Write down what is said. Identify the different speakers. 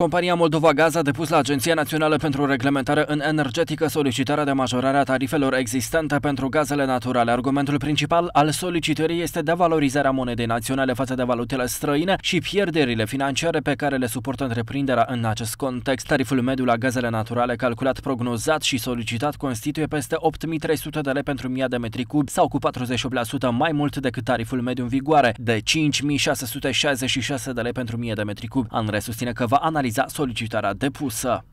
Speaker 1: Compania Moldova Gaz a depus la Agenția Națională pentru Reglementare în Energetică solicitarea de majorare a tarifelor existente pentru gazele naturale. Argumentul principal al solicitării este devalorizarea monedei naționale față de valutele străine și pierderile financiare pe care le suportă întreprinderea în acest context. Tariful mediu la gazele naturale calculat, prognozat și solicitat constituie peste 8.300 de lei pentru 1000 de metri cub sau cu 48% mai mult decât tariful mediu în vigoare de 5.666 de lei pentru 1000 de metri cub. Andrei susține că va analiza analiza solicitarea depusă.